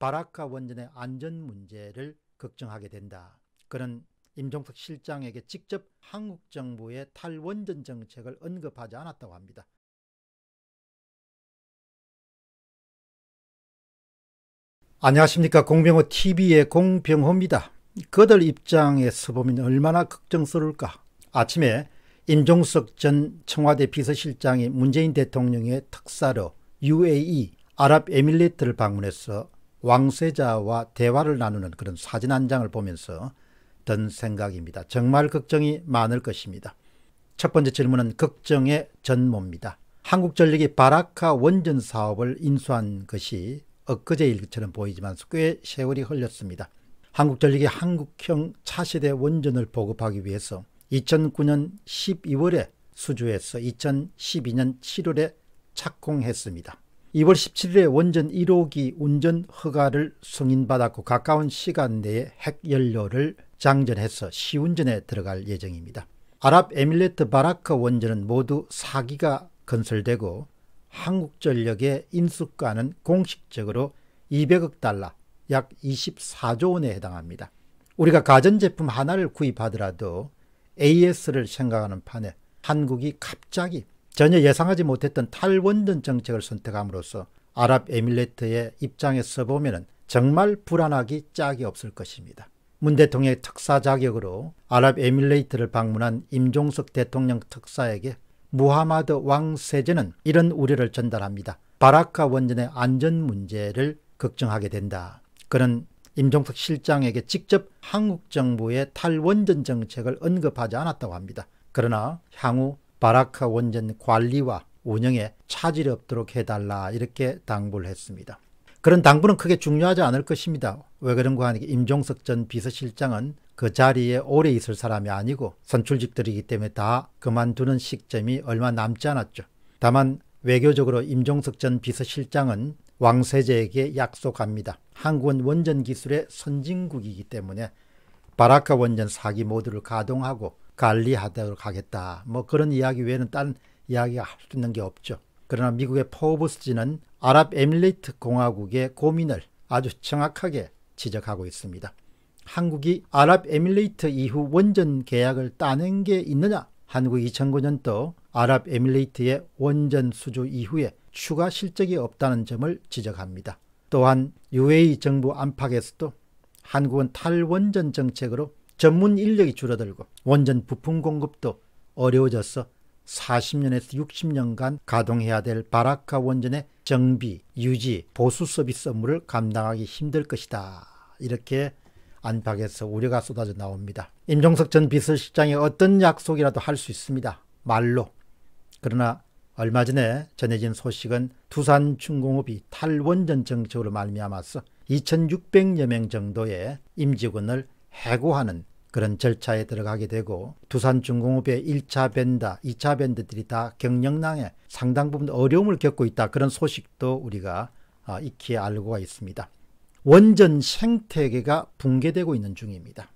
바라카 원전의 안전 문제를 걱정하게 된다. 그는 임종석 실장에게 직접 한국 정부의 탈원전 정책을 언급하지 않았다고 합니다. 안녕하십니까 공병호 TV의 공병호입니다. 그들 입장에서 보면 얼마나 걱정스러울까. 아침에 임종석 전 청와대 비서실장이 문재인 대통령의 특사로 UAE 아랍에미리트를 방문해서 왕세자와 대화를 나누는 그런 사진 한 장을 보면서 든 생각입니다. 정말 걱정이 많을 것입니다. 첫 번째 질문은 걱정의 전모입니다. 한국전력이 바라카 원전 사업을 인수한 것이 엊그제일 것처럼 보이지만 꽤 세월이 흘렸습니다. 한국전력이 한국형 차세대 원전을 보급하기 위해서 2009년 12월에 수주해서 2012년 7월에 착공했습니다. 2월 17일에 원전 1호기 운전 허가를 승인받았고 가까운 시간 내에 핵연료를 장전해서 시운전에 들어갈 예정입니다. 아랍에밀레트 바라크 원전은 모두 4기가 건설되고 한국전력의 인수가는 공식적으로 200억 달러 약 24조 원에 해당합니다. 우리가 가전제품 하나를 구입하더라도 AS를 생각하는 판에 한국이 갑자기 전혀 예상하지 못했던 탈원전 정책을 선택함으로써 아랍에밀레트의 입장에 서보면 정말 불안하기 짝이 없을 것입니다. 문 대통령의 특사 자격으로 아랍에밀레이트를 방문한 임종석 대통령 특사에게 무하마드 왕 세제는 이런 우려를 전달합니다. 바라카 원전의 안전 문제를 걱정하게 된다. 그는 임종석 실장에게 직접 한국 정부의 탈원전 정책을 언급하지 않았다고 합니다. 그러나 향후 바라카 원전 관리와 운영에 차질이 없도록 해달라 이렇게 당부를 했습니다. 그런 당부는 크게 중요하지 않을 것입니다. 왜 그런가 하니 임종석 전 비서실장은 그 자리에 오래 있을 사람이 아니고 선출직들이기 때문에 다 그만두는 시점이 얼마 남지 않았죠. 다만 외교적으로 임종석 전 비서실장은 왕세제에게 약속합니다. 한국은 원전 기술의 선진국이기 때문에 바라카 원전 사기 모드를 가동하고 관리하도록 하겠다뭐 그런 이야기 외에는 딴 이야기가 할수 있는 게 없죠. 그러나 미국의 포브스지는 아랍에밀레이트 공화국의 고민을 아주 정확하게 지적하고 있습니다. 한국이 아랍에밀레이트 이후 원전 계약을 따낸게 있느냐? 한국 이 2009년도 아랍에밀레이트의 원전 수주 이후에 추가 실적이 없다는 점을 지적합니다. 또한 UAE 정부 안팎에서도 한국은 탈원전 정책으로 전문 인력이 줄어들고 원전 부품 공급도 어려워져서 40년에서 60년간 가동해야 될 바라카 원전의 정비, 유지, 보수 서비스 업무를 감당하기 힘들 것이다. 이렇게 안팎에서 우려가 쏟아져 나옵니다. 임종석 전 비서실장이 어떤 약속이라도 할 수 있습니다. 말로. 그러나 얼마 전에 전해진 소식은 두산 중공업이 탈원전 정책으로 말미암아서 2600여 명 정도의 임직원을 해고하는 그런 절차에 들어가게 되고 두산중공업의 1차 벤다, 2차 벤드들이 다 경영난에 상당 부분 어려움을 겪고 있다. 그런 소식도 우리가 아, 익히 알고 있습니다. 원전 생태계가 붕괴되고 있는 중입니다.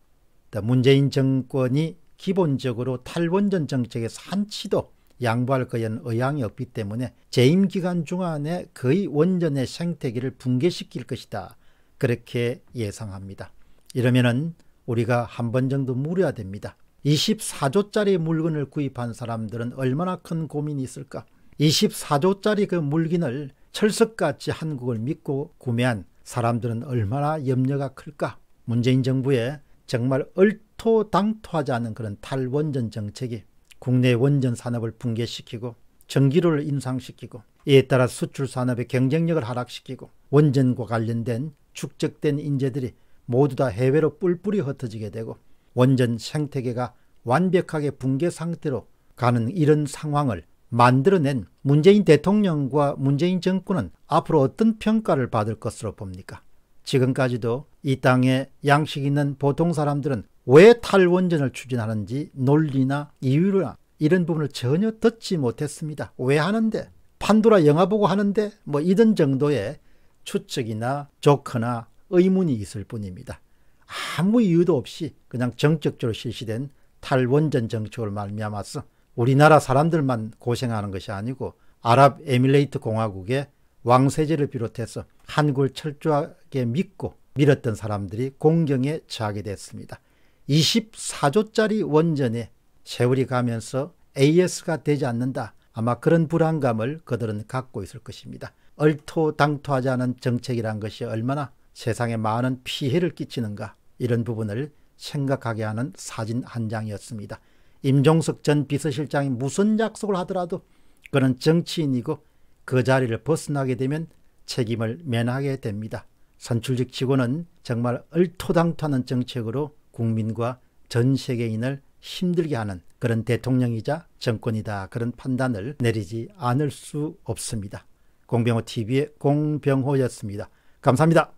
문재인 정권이 기본적으로 탈원전 정책에서 한치도 양보할 거에 의향이 없기 때문에 재임 기간 중안에 거의 원전의 생태계를 붕괴시킬 것이다. 그렇게 예상합니다. 이러면은 우리가 한 번 정도 물어야 됩니다. 24조짜리 물건을 구입한 사람들은 얼마나 큰 고민이 있을까? 24조짜리 그 물건을 철석같이 한국을 믿고 구매한 사람들은 얼마나 염려가 클까? 문재인 정부의 정말 얼토당토하지 않은 그런 탈원전 정책이 국내 원전 산업을 붕괴시키고 전기료를 인상시키고 이에 따라 수출 산업의 경쟁력을 하락시키고 원전과 관련된 축적된 인재들이 모두 다 해외로 뿔뿔이 흩어지게 되고 원전 생태계가 완벽하게 붕괴 상태로 가는 이런 상황을 만들어낸 문재인 대통령과 문재인 정권은 앞으로 어떤 평가를 받을 것으로 봅니까? 지금까지도 이 땅에 양식 있는 보통 사람들은 왜 탈원전을 추진하는지 논리나 이유나 이런 부분을 전혀 듣지 못했습니다. 왜 하는데? 판도라 영화 보고 하는데? 뭐 이런 정도의 추측이나 조커나 의문이 있을 뿐입니다. 아무 이유도 없이 그냥 정적적으로 실시된 탈원전 정책을 말미암아서 우리나라 사람들만 고생하는 것이 아니고 아랍에밀레이트 공화국의 왕세제를 비롯해서 한국을 철저하게 믿고 밀었던 사람들이 공경에 처하게 됐습니다. 24조짜리 원전에 세월이 가면서 AS가 되지 않는다. 아마 그런 불안감을 그들은 갖고 있을 것입니다. 얼토당토하지 않은 정책이란 것이 얼마나 세상에 많은 피해를 끼치는가 이런 부분을 생각하게 하는 사진 한 장이었습니다. 임종석 전 비서실장이 무슨 약속을 하더라도 그는 정치인이고 그 자리를 벗어나게 되면 책임을 면하게 됩니다. 선출직 직원은 정말 얼토당토하는 정책으로 국민과 전 세계인을 힘들게 하는 그런 대통령이자 정권이다 그런 판단을 내리지 않을 수 없습니다. 공병호 TV의 공병호였습니다. 감사합니다.